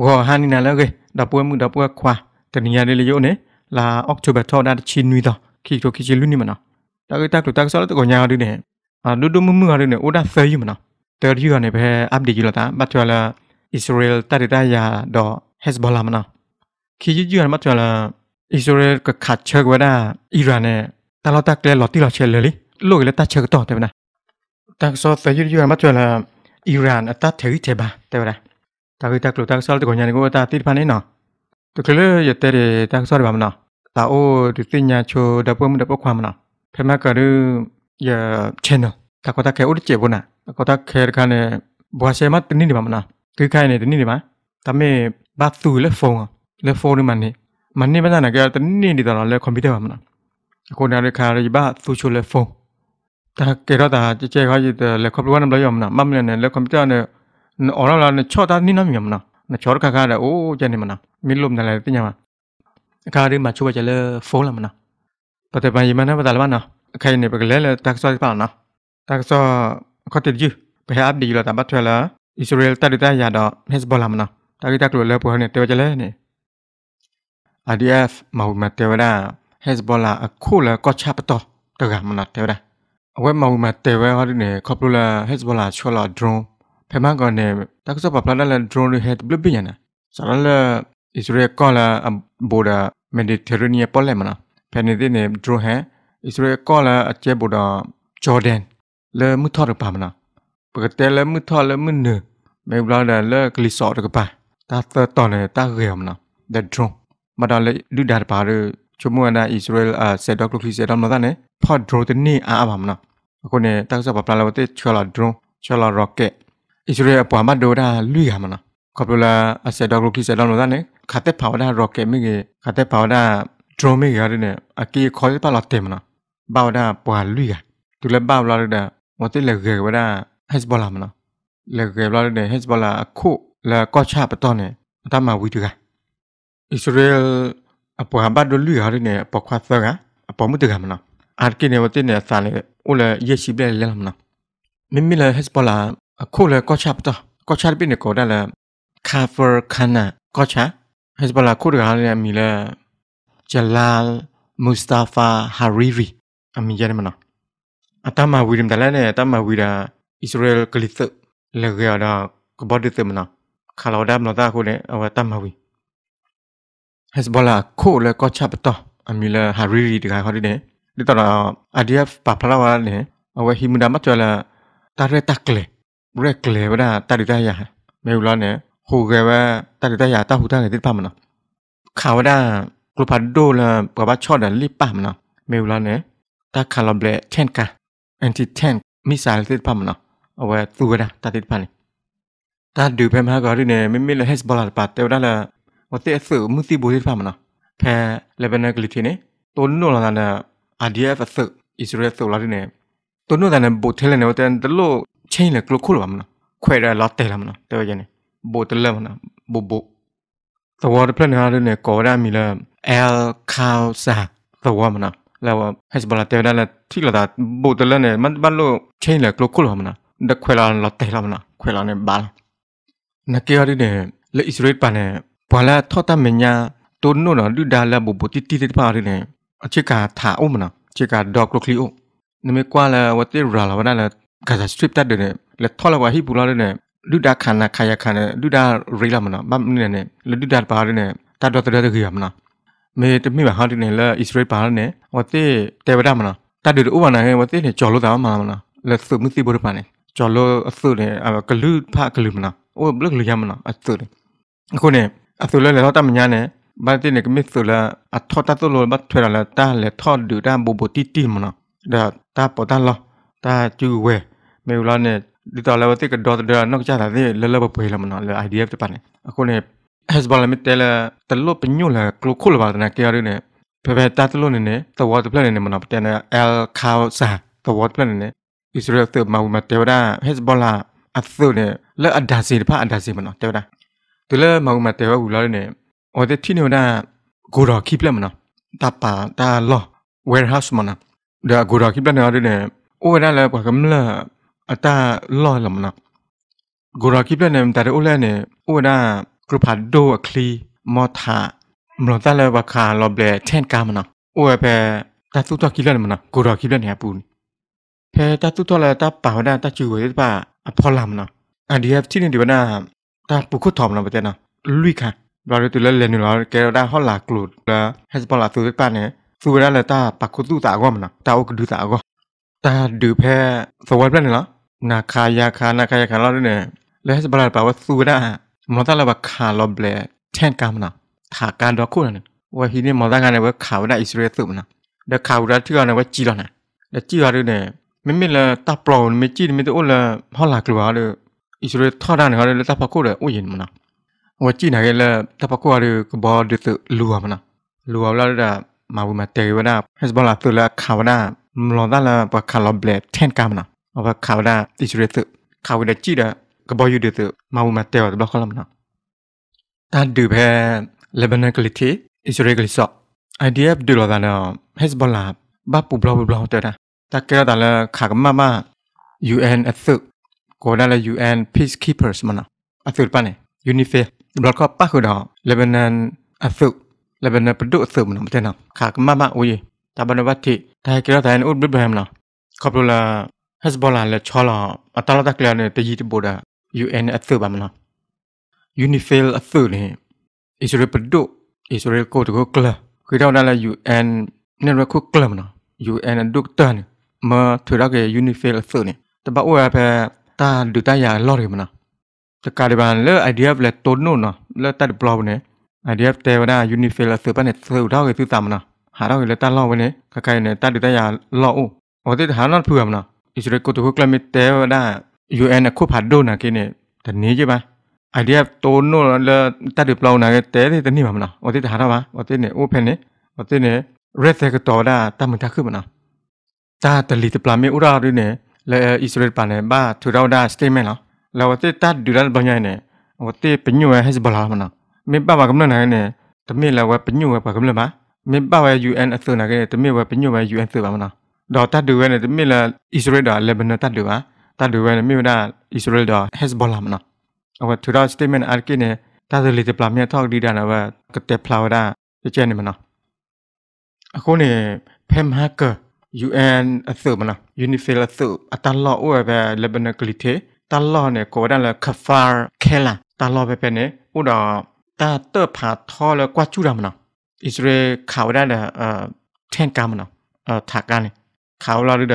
ဂေါ်ဟာနီနာလည်းကေဒါပွဲမှုဒါပွဲခွာတနည်းရလေးရိုးနေလာအောက်တိုဘာထော်ဒါချီနွီတော့ခီတိုခီချီလူနီမနာတာကတက်လို့တက်ဆော်တော့ကိုညာရီနေအာဒူဒူမှုမှုဟာရီနေအိုဒါဆယ်ယူမနာတယ်ယူကနေပဲအပ်ဒေကြီးလာတာဘတ်ချွာလာအစ္စရေးလ်တရတရာတော့ဟက်ဇ်ဘလာမနာခီကြီးကြီးကမတ်ချွာလာအစ္စရေးလ်ကခတ်ချက်ဝဒါအီရန်နဲ့တလောက်တက်လဲလော်တီလောက်ချဲလေလေလို့လေတက်ချက်တော့တယ်မနာတက်ဆော်ဆယ်ယူကမတ်ချွာလာအီရန်အတတ်ထေရီထေပါတယ်ဗလားတာကိတကလတာကဆောလတကိုညာကိုတာတိဖာနေနော်တကလေရတဲ့တာကဆောရပါမနော်တာအိုဒီစညာချိုဒပွမ်ဒပွခွာမနော်ဖမကရရ channel တကတာခဲဥဒချေဘနာတကတာခဲခါနေဘွာရှေမတ်တနိနေပါမနော်ဒီခိုင်နေတနိနေပါဒါမေဘတ်သူလေဖုန်းလေဖုန်းมันနေมันနေမနာကတနိနေတော့လေကွန်ပျူတာပါမနော်အခုနာရခါရဘသူချိုလေဖုန်းဒါကေရတာကြဲကြဲခါရတဲ့လေကွန်ပျူတာနဲ့လည်းရမနော်မမနဲ့လေကွန်ပျူတာနဲ့အော်ရလာနချောတာနိနာမြမနာနချောရခခါရအိုးကျနေမနာမီလုံနလာတင်ညာမအခါရီမချိုးချလေဖုန်းလာမနာပတပန်ယမနာပတလာမနာအခိုင်နေပကလဲလဲတက်ဆောပါနာတက်ဆောခတ်တကြီးဘယ်အပ်ဒီလာတဘထွေလာအစ္စရေလတတတရတော့ဟက်ဇ်ဘလာမနာတာဂီတက်လိုလဲပေါ်နေတေဝချလဲနေ ADF မဟုတ်မတေဝရာဟက်ဇ်ဘလာအခုလဲကော့ချပတော့တကမနာတေဝရာအဝဲမဟုတ်မတေဝဲဟောဒီနေခေါပလိုလာဟက်ဇ်ဘလာချောလာဒရုန်းဖမကောနဲ့တက်ဆော့ပပလာလန်ဒရုန်းတွေဟက်ဘလပညာနာဆရလအစ္စရေကောလာဘောဒာမက်ဒီတေရနီယာပေါ်လဲမနာဖန်နေတဲ့နေဒရုန်းဟန်အစ္စရေကောလာအကျဲဘောဒာဂျော်ဒန်လေမှုထော်ရပါမနာပကတဲလေမှုထော်လေမှုနမေဘလာဒါလေကလီဆော့တကပါတာသတ်တော်နေတာရေမနာဒဒရုန်းမတော်လေလူဒါပါရချွမွန်နာအစ္စရေလအဆက်ဒေါကလီဆက်တော်မသားနဲ့ဖော့ဒရိုတနေအားပါမနာအခုနေတက်ဆော့ပပလာလဝတဲ့ချော်လာဒရုန်းချော်လာရော့ကက်อิสราเอลปวามาโดดาลุยหามันนะขอบลาอาเซดอกลูกที่เซดอกโนดาเนี่ยขาเตปาวดารอกเกมิเกขาเตปาวดาโดรมิเกอะไรเนี่ยอากีคอยปลาลอเต็มนะบ่าวดาปวาลุยอ่ะตุเลบ่าวลาลุดาวันที่เหลือเกวดาเฮสบอลามันนะเหลือเกวลาลุดาเฮสบอลาคู่แล้วก็ชาปตอนเนี่ยตามมาวิดูกันอิสราเอลအပေါ်ဟာဘတ်ဒလူဟာရနေပေါ်ခွာသကအပေါ်မှုတကမနာအာကိနေဝတင်နေစာလေဥလယေရှိပြလဲလမနာမိမိလဟက်စပလာအခုလေကောချပ်တာကောချပ်ပြင်းကိုဒါလာကာဖာခနာကောချပ်ဟက်ဇ်ဘလာခုရဟာလည်းမီလာဂျလာလ်မူစတာဖာဟာရီရီအမီရတယ်မနော်အတမဝီရမ်တလဲနဲ့အတမဝီရာအစ္စရေလဂလစ်သလေရတာကဘော်ဒစ်မနော်ခါလော်ဒါမနော်တာခုလည်းအဝတမဝီဟက်ဇ်ဘလာခုလေကောချပ်တော့အမီလာဟာရီရီတခါခေါ်တယ်ဒီတော့ ADF ပါဖလာဝါနဲ့အဝဟီမူဒါမတ်ကျော်လာတာရတက်လေเรียกเลยว่าตัดได้ยาไม่รู้แลวเนี่ยคูเกว่าตาดได้ยาตาหูตาไหนที่พามันข่วว่าได้กลุ่มพัดดูแลกับว่าชอดอะรีบปามันอ่ะไม่รู้วเนี่ยตาขาร์ลเบลเทนกาแอนติเทนมิสไซล์ที่พามันอเอาไว้ตัวได้ตาดที่พามันตาดูเพิ่มหาก่อนที่เนี่ยไม่ไม่เลยเฮสบอลลปัดแต่ว่าละวัตถุสื่อมือทีบุที่พามันอแพ้เลเวนเกลิทินี่ตัวนู้นละนันอ่ะอาเดียัสื่ออิสราเอลสื่อละที่เนี่ยตัวนู้นแต่เนี่ยบทเทเลเนี่ยว่าแต่โลกချင်းလေကလခုလပါမနော်ခွဲရလော့တဲလာမနော်တော်ရနေဘိုတလဲမနော်ဘိုဘိုသဝရပလန်ဟာနဲ့ကောရမီလာအယ်ခေါဆာသဝမနော်လာဝဟက်စဘလာတဲလာလာထိလာတာဘိုတလဲနဲ့မန်ဘလို့ချင်းလေကလခုလပါမနော်ဒခွဲလာလော့တဲလာမနော်ခွဲလာနဲ့ဘာနကေရီနဲ့လေအစ္စရေးပါနဲ့ဘာလာထောတာမညာတုန်နော်ဒူဒါလာဘိုဘိုတီတီပါရနေအချစ်ကသာအုံးမနော်ချစ်ကဒေါကလခလီအုံးနမေကွာလာဝတိရာလာဝနာလာဂါဇာစထရစ်တက်တဲ့လက်ထော်လာဝါဟိပူလာတဲ့လူဒါခန္နာခါယခန္နာလူဒါရေလာမနာမနဲ့နဲ့လူဒါပါတဲ့တတ်တော်တရတဲ့ခေရမနာမေတမိမဟာတိနဲ့လာအစ္စရေးပါနဲ့ဝတ်တဲ့တေဝဒမနာတတ်တူဥပနာဟဲဝတ်တဲ့ကြော်လို့တာမမနာလက်စုမှုသိဖို့ပါနဲ့ကြော်လို့အစုနဲ့ဂလူဖဂလူမနာအိုဘလကလူရမနာအစုနဲ့အခုနဲ့အစုလဲလဲတော့တမညာနဲ့ဘာတင်နေကမစ်ဆိုလာအထောတတ်လို့ဘတ်ထွေလာတာလဲထောဒူတာဘူဘူတီတီမနာဒါတာပေါ်တာလောတာကျူဝဲမေူလာနဲ့ဒီတလာဝတိကဒေါ်ဒါနော့ချတာဒီလလဘပွေလမနာလေ IDF တပနဲ့အခုနဲ့ Hezbollah မတဲလာတလပညိုလာကလခုလပါဒနာကေရနဲ့ဘဘတတ်လို့နေနဲ့သဝတ်ပလက်နေနဲ့မနာပတဲနာ Al Khawsa သဝတ်ပလက်နေနဲ့ Israel တမမတဲရာ Hezbollah အသုနဲ့လက်အဒါစီတဖအဒါစီမနာတဲရာသူလဲမမတဲဝဟူလာနဲ့အော်တဲ့ထိနေတာကိုတော်ခိပလက်မနာတပါတာလော warehouse မနာဒါကိုတော်ခိပလက်နေရတဲ့အိုရလာပကမလာအတာလော်လမနာဂိုရာကိပလနဲ့တာရိုလနဲ့ဥဒာကရဖာဒိုအခလီမောသာမလတလဘခါလော်ဘလေတန်ကာမနာဥဝပဲတာသူတော်ကိလနဲ့မနာဂိုရာကိပလနဲ့ပူဖဲတာသူတော်လာတာပါဝဒတာချူဝေပါအဖော်လာမနာအဒီအက်တီနေဒီဝနာတာပုခုထော်မနာပတဲ့နာလူခါဘာလို့တူလဲလဲနေလားကဲတော့ဒါဟောလာကလုဒ်လာဟက်စပေါ်လာသူပနဲ့သူရလာတာပကုတုတာကောမနာတာဥကဒုတာကောတာဒူဖဲသဝဲပြနေလားนาคายาคานาคายาคาเราเนี่ยและสบลาปาว่าสูนะมอตาลาบาคาลอบแลแทนกามนะถาการดอกคุณนะว่าฮีนี่มอตากันเนี่ยว่าขาวนะอิสราเอลสุบนะเดขาวรัฐที่เราเนี่ยว่าจีรนะเดจีรด้วยเนี่ยไม่ไม่ละตาปลอมไม่จีไม่ตัวอ้ละฮอลากลัวเลยอิสราเอลทอดานเขาเลยตาปากูเลยอุ้ยเห็นมันนะว่าจีนะกันละตาปากูเลยกบอดึกลัวมันนะลัวแล้วเดมาบุมาเตยว่านะเฮสบอลาตัวละขาวนะมอตาลาบาคาลอบแลแทนกามนะဘာခါဝဒတိချရတခါဝဒကြည့်တာကဘောယူတဲ့မဝမတဲတော့ဘခလမနာတတ်ဒူဘဲလေဘနကလတီအစ္စရေကလစ်ဆော့ IDF ဒူလာနာဟက်ဇ်ဘလာဘပူဘလဘလတဲတာတကဲတာလဲခါကမမ UN အသုကိုဒါလဲ UN peacekeepers မနာအသုပနေ UNIFE ဘလကပခုတော့လေဘနန်အသုလေဘနပဒုအသုမနာမတဲနာခါကမမအိုးရတဘနဝတ်တိဒါကဲတာန်ဥဒ်ဘရဟမ်နာကပလိုလာဟက်ဇ်ဘိုလာလက်ချောလာအတလာတက်ကလနဲ့တကြီးတပိုဒါ UN အသဘာမလား UNIFIL အသနဲ့ Israel ပဒို Israel ကိုတကိုကလခေတောင်းလာ UN နဲ့ရခုကလမနော် UN ဒုကတန်မထရကေ UNIFIL အသနဲ့တပအိုရဖဲတာဒူတရလော်ရမနော်တကာလီဘန်လေ IDF လက်တုံနုနော်လက်တက်ဘလော့နဲ့ IDF တေဝနာ UNIFIL အသပနဲ့သေတော့ကေသူတာမနော်ဟာတော့လက်တက်လော့ဝင်နေခခိုင်နဲ့တက်တရလော့ဦးဟောတဲ့ဟာနော်ဖူရမနော် Israel ko to climate te da UN ko phat do na ke ne ta ni je ba idea to no la ta de plan na ke te de ta ni ma na o te ta ra ba o te ne o phe ne o te ne red te ko to da ta ma ta khu ma na ta ta li te plan me ura ri ne la Israel pa ne ba thu ra da statement la la o te ta du ra ba nya ne o te pe nyu ha se ba la ma na me ba ba kam na ne te me la wa pe nyu wa ba kam la ma me ba wa UN a thu na ke te me wa pe nyu wa UN thu ba ma na တော့တတ်တူဝဲနဲ့မိလာအစ္စရေးတော့လေဘနွန်တတ်တူပါတတ်တူဝဲနဲ့မိမနာအစ္စရေးတော့ဟက်ဇ်ဘလာမနော်အခုသူတော့ statement အကိနဲ့တာဇလီတပလာမြတ်ထောက်ဒီတာနာဝကတဲ့ဖလာဝဒကြကြနေမနော်အခုနေဖမ်ဟက်ကာ UN အသုမနော် UNIFIL အသုအတလောဥပဲလေဘနွန်ကလီထေတလောနဲ့ကိုဒန်လခဖာခဲလာတလောပဲပဲနဲ့ဥတော့တာတဖာထောလကွာချူတာမနော်อิสราเอลข่าวได้เอ่อเทนกามเนาะเอ่อถากันခါဝလာရဒ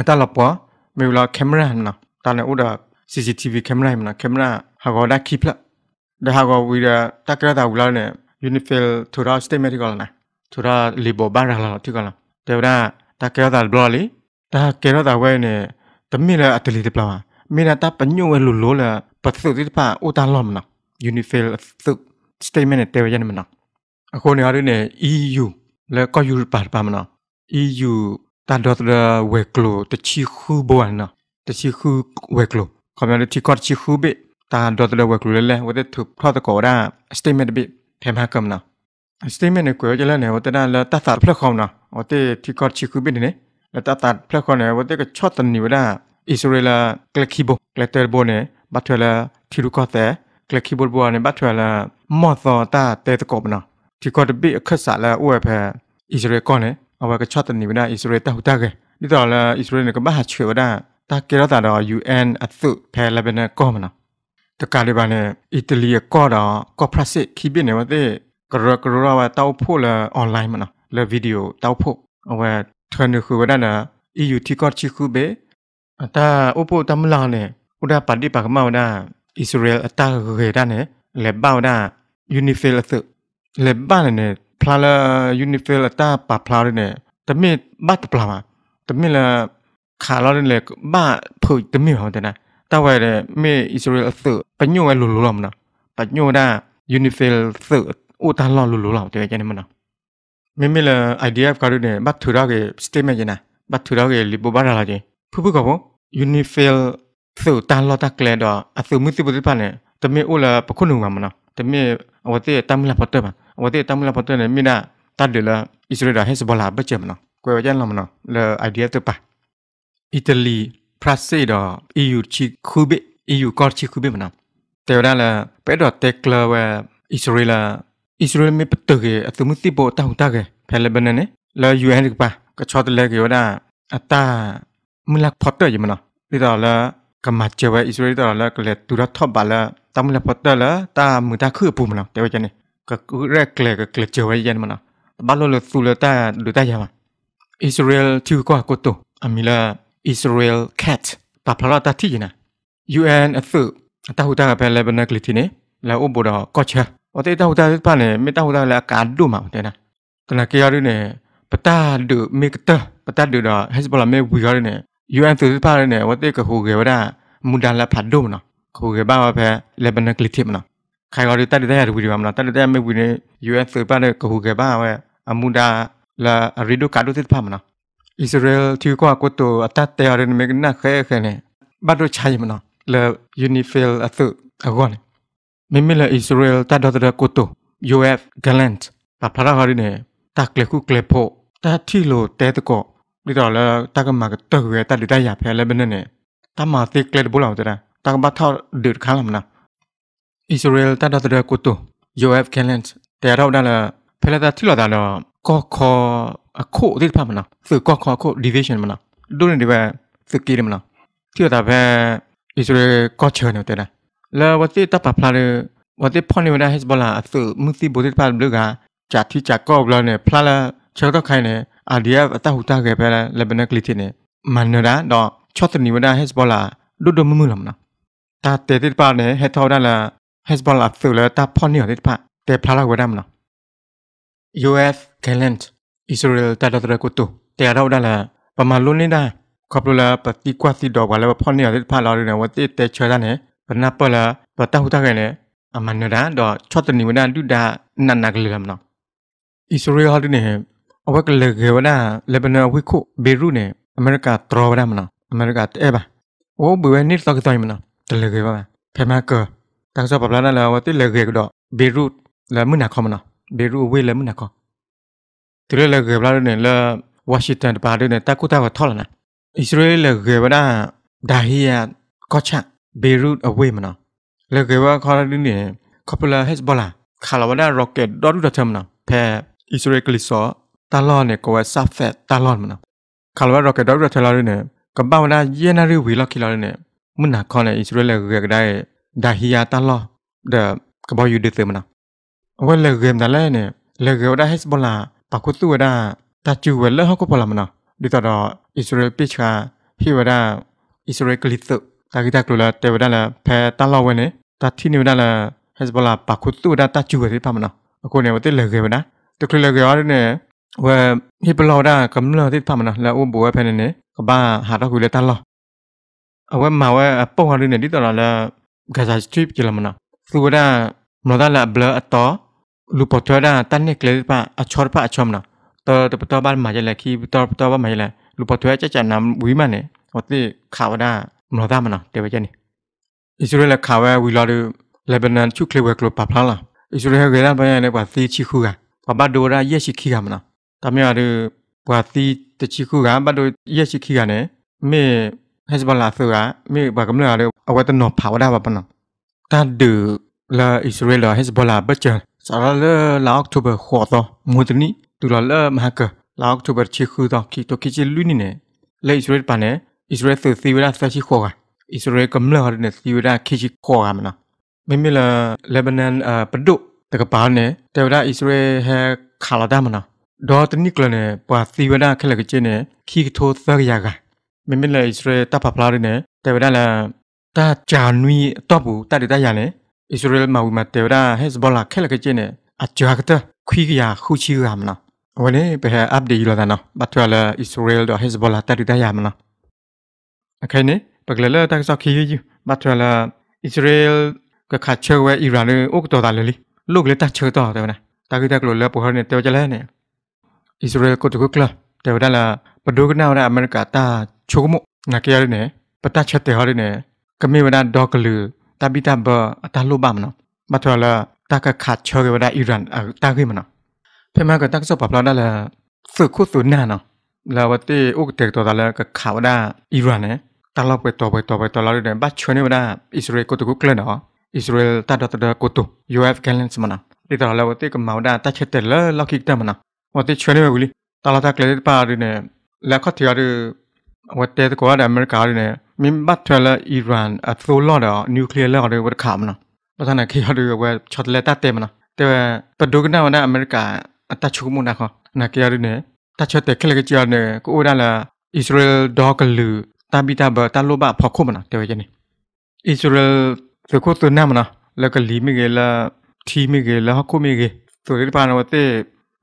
အတလပွားမေဝလာကင်မရာဟမ်နာတာနေဥဒါ CCTV ကင်မရာဟမ်နာကင်မရာဟာကောဒါခိပလဒါဟာကောဝီရာတကရတာဝလာနေ Unifil ထူရာစတေမရီကောနာထူရာလီဘဘာရာလာတိကောနာတေဝရာတကရတာဘလလီဒါကေရတာဝဲနေတမင်လာအတလီတပလာမေနာတာပညိုဝဲလူလောလာပတ်သုတိတပါဥတာလောမနာ Unifil သု statement တေဝရနေမနာအခုနေရာတွေနဲ့ EU လဲကောယူပါပါမနာ EU တာဒေါ်တဝဲကလိုတချီခုဘောနာတချီခုဝဲကလိုခမရတီကော့ချီခုဘေတာဒေါ်တဝဲကလိုလဲဝတ်ထုဖတ်တကောရာစတေမန့်ဘေထဲမှာကမနာစတေမန့်ကိုကြလနေဝတ်တနာလာတတ်တာဖလက်ခေါနာဝတ်တီကော့ချီခုဘေနေလာတတ်တာဖလက်ခေါနေဝတ်ကချော့တနီဝရာอิสราเอลกลคิโบกลเตอร์โบเนบัตเทลทิรุกอเตกลคิโบโบเนบัตเทลมอซอตาเตตกบนะที่กอดบิอคัสสาลาอวยแพอิสราเอลกอนเนဝကချတ်တနိဗနာအစ္စရေတောက်တကဒီတော်လာအစ္စရေကမဟာချွေဝဒတာကေရတာတော့ UN အသုဖဲလဘနကောမနာတကလေးပါနဲ့အီတလီကောတော့ကော့ဖရစစ်ခိပိနေမသိကရကရရဝတောက်ဖို့လာအွန်လိုင်းမနာလေဗီဒီယိုတောက်ဖို့အဝထန်ခုဝဒနာ EU တီကော့ချီခုဘေအတာအဖို့တမလာနဲ့ဥဒပါတိပါကမောဒအစ္စရေအတာခေဒါနဲ့လေဘောဒါ UNIFIL အသုလေဘာနဲ့พลาละยูนิเฟลตาปาพลาด้วยเนี่ยแต่ไม่บ้าตปลามาแต่ไม่ละขาเราเนี่ยบ้าเผยแต่ไม่หอแต่นะแต่ว่าเนี่ยไม่อิสราเอลสื่อปัญญูไอ้หลุลุลอมนะปัญญูได้ยูนิเฟลสื่ออุตาลอลุลุลอมแต่ยังไงมันนะไม่ไม่ละไอเดียก็ด้วยเนี่ยบัตรถือเราเกสเตมยังนะบัตรถือเราเกลิบบ้าอะไรผู้ผู้กับผมยูนิเฟลสื่อตาลอตาเกลดอ่ะสื่อมือสิบสิบพันเนี่ยแต่ไม่อุละปะคุณหนุ่มมันนะแต่ไม่เอาไว้ที่ตั้มละพัตเตอร์มันဝတိတမ်လာပတနေမိနာတတ်တယ်လားอิสราเอลให้สบลาบเจ็บเนาะกวยยันลมเนาะเลอไอเดียตัวปะอิตาลีพรัสเซดออียูชิคูเบอียูกอร์ชิคูเบมันเนาะแต่ว่าละเป็ดอเตกลาว่าอิสราเอลอิสราเอลไม่ปตุเกอตุมุติโบตาหุตาเกเพลเบนเนี่ยเลอยูเฮนกปะก็ชอตเลกอยู่นะอัตตามึงลักพอตเตอร์อยู่มันเนาะที่ต่อละกำมัดเจว่าอิสราเอลต่อละก็เลยตุรัทบาละตามมึงลักพอตเตอร์ละตามมือตาคือปุ่มเนาะแต่ว่าจะเนี่ยကကူရက်လေကကလကျော်ရန်မနာဘာလို့လဲသူလတာလူတာရမှာ Israel သူကကိုတိုအမီလာ Israel cat ပပလာတာတီနာ UN အဖုတာဟူတာကပဲလေဘနကလတီနေလာဥဘောတော့ကော့ချာအတေတာဟူတာပါနေမေတာဟူတာလာကာဒုမှာတဲ့နာကနကရရနေပတာဒုမေကတာပတာဒုတော့ Hezbollah မေဝီရနေ UN သူပါနေဝတေကဟူကေဝဒမူဒါလာဖတ်ဒုမနော်ခိုကေဘာပဲလေဘနကလတီမနော်ခိုင်ရော်ဒီတက်တဲ့ရတူပြီးပါမလားတက်တဲ့မိကွေနေ US ဆိုပါတဲ့ကဟူကပါဝဲအမူဒါလာရီဒိုကာဒိုသစ်ဖာမနာอิสราเอลที่กว่ากูตัวอัตตาเตอร์นเมกนักแค่แค่เนี่ยบัตรใช้มันเนาะเลยยูนิฟิลอัตุอาก่อนไม่ไม่เลยอิสราเอลตัดดอตระกูตัวยูเอฟกาลันต์ปะพระฮาริเนี่ยตักเล็กเกลโพตัดที่โลเตตะกอดิต่อแล้วตักมาก็ตัวเวตัดได้ยาแพ้เลยเป็นเนี่ยตั้มมาติเกลบุหลาจะได้ตักบัตรเท่าเดือดข้างลำนะ Israel တတ်တရကုတု Yoav Gallant တရားတော်ဒါလာဖလာတာတိလာဒါလာကောခေါ်အခုအစ်ဖတ်မလားသူကောခေါ်အခု division မလားတို့နေဒီဘက်စကီမလားတိလာဒါဘက် Israel ကောချောနေတယ်လာဝတိတပ်ပဖလာလေဝတိဖော်နေဝဒဟစ်ဘလာအသူမူစီဘိုဒစ်ဖတ်ဘလူကဂျာတိဂျာကောဘလာနေဖလာလာချောတော့ခိုင်းနေ RDF အတဟူတာခဲ့ပဲလေဘနက်ကလစ်တင်နေမန္နရာတော့ချောတနီဝဒဟစ်ဘလာဒုဒမမှုလမလားတာတေတိပါနေဟေထောဒါလာ Hezbollah thule ta phon ni holit pha te phala wedam no US Gallant Israel ta da da ko tu te ra da la pa ma lu ni da ขอบลุลาปฏิกวาสิดอกว่าแล้วพ่อเนี่ยที่พาเราเนี่ยว่าเตะเตะช่วยได้เนี่ยปนับปละปะตาหุตากันเนี่ยอามันเนี่ยดอกชอบตันนี้วันนั้นดูดานันนักเลื่อมเนาะอิสราเอลเขาเนี่ยเอาไว้กันเลยเว่าเลบานอนวิคุเบรุเนี่ยอเมริกาตรอวได้มันเนาะอเมริกาเอ๊ะบ้าโอ้บุเวนี่ตอกต่อยมันเนาะแต่เลยว่าแพมาเกอร์ตังซาปปลานั่นแล้วว่าที่เลเกกดอกเบรุตแล้วมึงหนักคอมนะเบรุตเวแล้วมึงหนักคอมที่เลเกปลาเนี่ยแล้ววอชิงตันปลาเนี่ยตะกุตาว่าทอลนะอิสราเอลเลเกปลาดาฮียก็ชะเบรุตเอาเวมันนะเลเกว่าคอร์ดินเนี่ยคอปลาเฮสบอลาคาร์วาดาโรเกตดอดูดเทมนะแพ้อิสราเอลกลิซอตาลอนเนี่ยก็ว่าซาเฟตตาลอนมันนะคาร์วาดาโรเกตดอดูดเทลาเนี่ยကမ္ဘာဝနာယေနရီဝီလခီလာနဲ့မနာခေါနဲ့အစ္စရေးလကကဒိုင်ဒါဟီယာတလောဒါကဘောယူဒိသမနာဝဲလေဂမ်ဒါလဲနေလေဂေဒါဟက်ဘလာပကုတူဒါတာချူဝဲလေဟကပလာမနာဒီတော့အစ္စရေလ်ပိချာဟီဝဒါအစ္စရေလ်ကလစ်တ်တာဂီတာကလိုလာတေဝဒါလာဖဲတလောဝဲနေတာတီနေဝဒါလာဟက်ဘလာပကုတူဒါတာချူဝဲပြမနာအခုနေဝတိလေဂေမနာတခလလေဂေရနေဝဲဟီပလောဒါကမ္လာတိပြမနာလာဥဘဝဖဲနေကဘာဟာတော့ကူလေတလောအဝဲမှာဝဲပုံဟာလေးနေဒီတော့လာဂါဇာစထရစ်ကီလမနာသူဝဒမဒလာဘလအတော်လူပေါ်ထွေးတာတန်နစ်ကလေးပါအချောပါအချောမနာတော်တပတော်ပါမှာရလက်ခီတော်တော်ပါမှာရလက်လူပေါ်ထွေးကြကြနာဝီမနဲ့ဟောတိခါဝဒမဒမနာတေဝကြနေဣသရေလခါဝဲဝီလာလူလေဘနန်ချုကလေးဝဲကလပပလာဣသရေလဂေရပိုင်းနဲ့ပါသီချီခုကပပဒိုရာရက်ရှိခီကမနာတမရတို့ဘာသီတချီခုကပတ်တို့ရက်ရှိခီကနဲ့မေဟက်ဇ်ဘလာဆိုတာမိဘာကမလာလေအဝတ်တနော်ဖာဝဒါဘာပနတတ်ဒူလာအစ္စရေးလာဟက်ဇ်ဘလာဘချာစရလလာအောက်တိုဘာခေါ်တော့မူတနီတူလာလမဟကလာအောက်တိုဘာချီခူတော့ခီတိုခီချီလူနီနေလေအစ္စရေးပနဲ့အစ္စရေးသူသီဝရာစချီခေါ်ကအစ္စရေးကမလာရနေသီဝရာခီချီခေါ်ကမနာမိမိလာလေဘနန်ပဒုတကပါနဲ့တေဝရာအစ္စရေးဟဲခါလာဒါမနာဒေါ်တနီကလနဲ့ပွာသီဝရာခလကချင်းနဲ့ခီထိုသရယာကမမလဲဣသရေလတပ်ဖဖလာရနေတေဝဒလန်တာဂျာနွီတော့ဘူးတတတရနေဣသရေလမှာဝီမတေဝဒဟက်ဇ်ဘလာခဲလကကျင်းနေအဂျာကတခွီကရခုချီရမနာဝနေပဟအပ်ဒီလောဒနာဘတ်ဝလာဣသရေလတော့ဟက်ဇ်ဘလာတတတရမနာအခဲနေပကလလတက်စခီယူဘတ်ဝလာဣသရေလကခါချေဝဲအီရန်နဲ့ဥကတော်တာလေလီลูกเลยตัดเชือต่อเดี๋ยวนะตาคือตากลุ่นแล้วพวกเขาเนี่ยเดี๋ยวจะแล้วเนี่ยอิสราเอลก็ถูกกลับแต่ว่าด้านละประดูกน่าวนะอเมริกาตา chogomo nakyare ne pata chatte hare ne kami wada doglu tabita ba atalo ba mno batwala taka khat choge wada iran ta gi mno phema ka takso papla da la su khu su na no la wate uk tek to da la ka kha wada iran ne ta la pe to pe to pe to la ne ba chone wada israel ko to ku klen no israel ta da da ko to uf gallants mna ti da la wate ka mawda ta chatte la lokik ta mna wate chone wuli ta la ta kle pa ri ne la khat ya ri ဝတ်တဲကွာဒအမေရိကရနေမင်ဘတ်ထရလအီရန်အသိုလော်ဒနျူကလ িয়ার လောက်တွေဝတ်ခါမနော်ပသနာခေရတွေဝဲချော်တလက်တက်မနော်တဲပဒုကနာဝနာအမေရိကအတချုမှုနာခနာကေရနေတချော်တဲခလကချာနေကိုအိုဒါလာအစ္စရေလဒေါကလူတာဘီတာဘတာလိုဘဖောက်ခုမနော်တဲဝဲနေအစ္စရေလဖခုတနာမနော်လကလီမီကေလာသီမီကေလာခုမီကေဆိုရပါနဝတဲ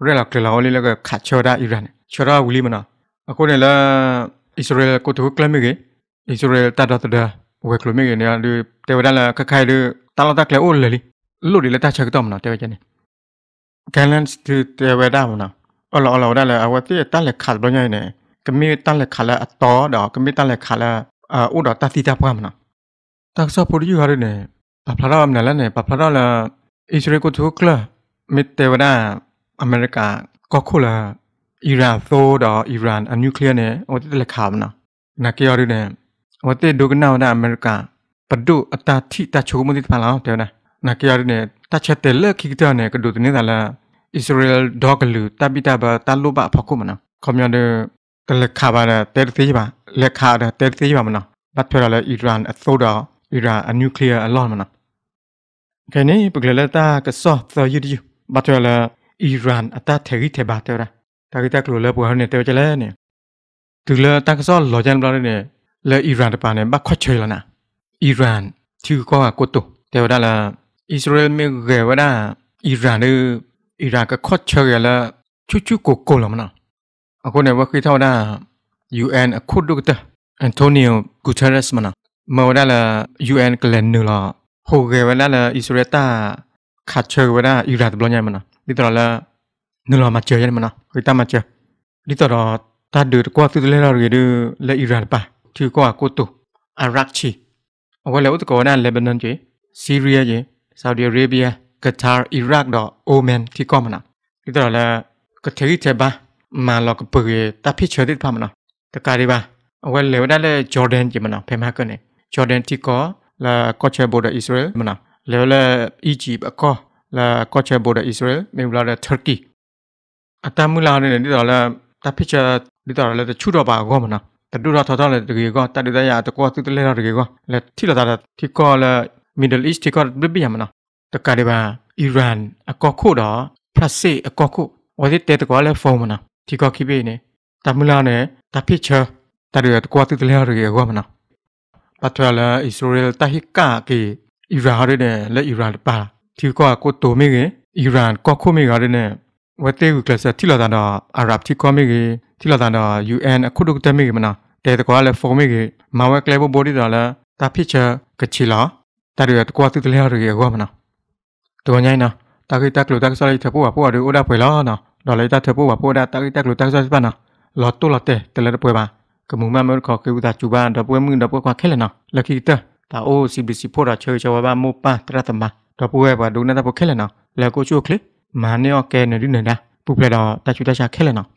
ရဲလာကလော်လေးလကခါချော်ဒါအီရန်ချော်ဒါဝူလီမနော်အခုနေလား Israel ko tu klem ge Israel ta da ta da we klem ge ne lu te wa la ka khai lu ta la ta kle o le li lu ri le ta cha ka tom na te wa ja ne Galans tu te wa da na o la o la da la a wa ti ta le kha ba nya ne ka mi ta le kha la a to da ka mi ta le kha la a u da ta ti ta pa na ta sa po ri ha re ne pa phla da na la ne pa phla da la Israel ko tu kla mi te wa da America ko khu la အီရန်သို့တော့အီရန်အနျူကလ িয়ার နဲ့ဟိုတက်လက်ခါမနော်နာကီယောရီနဲ့ဟိုတက်ဒုကနာနာအမေရိကန်ပဒုအတာတိတချိုမတိဖလာတဲ့နာနာကီယောရီနဲ့တချက်တယ်လက်ခိကတာနဲ့ကဒုတနေတာလားอิสราเอลดอกลูตาบิตาบาตาลูบะพอกุมันนะคอมยอนเดตเลขาบาเตอร์ซีบาเลขาเตอร์ซีบามันนะบัดเพื่อเราอิหร่านอัตโตดาอิหร่านอันนิวเคลียร์อัลลอนมันนะแค่นี้ปกเลตากระซอกซอยุดยุบัดเพื่อเราอิหร่านอัตตาเทริเทบาเตอร์တာကိတကလိုလဲပွားဟနေတေကြလဲနေသူလဲတက်ကစောလော်ဂျန်ဘလာနေလဲအီရန်တပါနေဘခွတ်ချွေလာနာအီရန်သူကောကိုတိုတေဝဒါလာအစ္စရေးမြေကဝဒါအီရန်နေအီရန်ကခွတ်ချွေလာချူချူကိုကိုလမနာအခုနေဝခိထောဒါ UN အခုဒုကတအန်တိုနီယိုဂူတာရက်စ်မနာမော်ဒါလာ UN ကလန်နူလာဟိုကေဝဒါလာအစ္စရေးတာခတ်ချွေဝဒါအီရန်တဘလောညမနာဒီတော်လာနလမချေရမနာဟိတမချေဒီတော့တတ်တူကွာသူလဲရရဒလဲအီရန်ပါသူကွာကိုတူအရက်ချီအဝလဲဥတကောနာလေဘနန်ကြီးဆီးရီးယားကြီးဆော်ဒီအာရေဗျကတာအီရတ်တော့အိုမန်တီကောမနာဒီတော့လဲကထေရီချေပါမာလောကပွေတဖိချေတဲ့ပါမနာတကာရီပါအဝဲလေဝဒလဲဂျော်ဒန်ကြီးမနာဖေမကနေဂျော်ဒန်တီကောလာကော့ချေဘော်ဒါအစ္စရေးမနာလေလဲအီဂျစ်အကောလာကော့ချေဘော်ဒါအစ္စရေးမေဝလာတဲ့တာကီအတမူလာနေနေတော့လဲတဖိချာဒီတော့လဲချူတော့ပါကောမနာတတူတော့ထော်တော့လဲတကယ်ကောတတူတရတကောသူတလဲတော့တကယ်ကောလဲထိလာတာထိကောလဲ Middle East ထိကောဘိဘိယမနာတကယ်ပါအီရန်အကောခုတော့ဖက်စေအကောခုဝဒီတဲတကောလဲဖုံမနာထိကောခိပေးနေတမူလာနေတဖိချာတတူတကောသူတလဲတော့တကယ်ကောမနာပတ်ထလာအစ္စရေးလ်တဟိကာကေအီရန်ရတဲ့လဲအီရန်ပါထိကောကိုတိုမီကေအီရန်ကောခုမီကရတဲ့ဝတေကူကလစတိလာတာနာအာရပ်တိကောမေကေတိလာတာနာ UN အခုတုတ်တမေကေမနာတဲတကွာလဲဖုန်မေကေမဝဲကလဲဘောဒီတာလဲတာဖြစ်ချက်ကချီလာတာရတကွာသူတလဲရကွာမနာတောညိုင်းနာတာခိတက်ကလိုတက်ဆလိုက်ထပိုးပါပိုးရဥဒဖွေလာနာတော်လိုက်တက်ထပိုးပါပိုးတာတာခိတက်ကလိုတက်ဆစပနာလော်တူလော်တဲတလဲပွေပါကမူမမခေါ်ကေဥတာချူပန်တပွေမှုတပွေခွာခဲလနာလခိတတာအိုစီဘီစီပိုးတာချေချေဝါဘာမူပန်တရတမတပွေပါဒုနတပွေခဲလနာလဲကိုချိုခလီมาเนี่ยแกเนี่ยดิเนี่ยนะปุ๊บเลยเราตาชุดตาชาแค่เลยเนาะ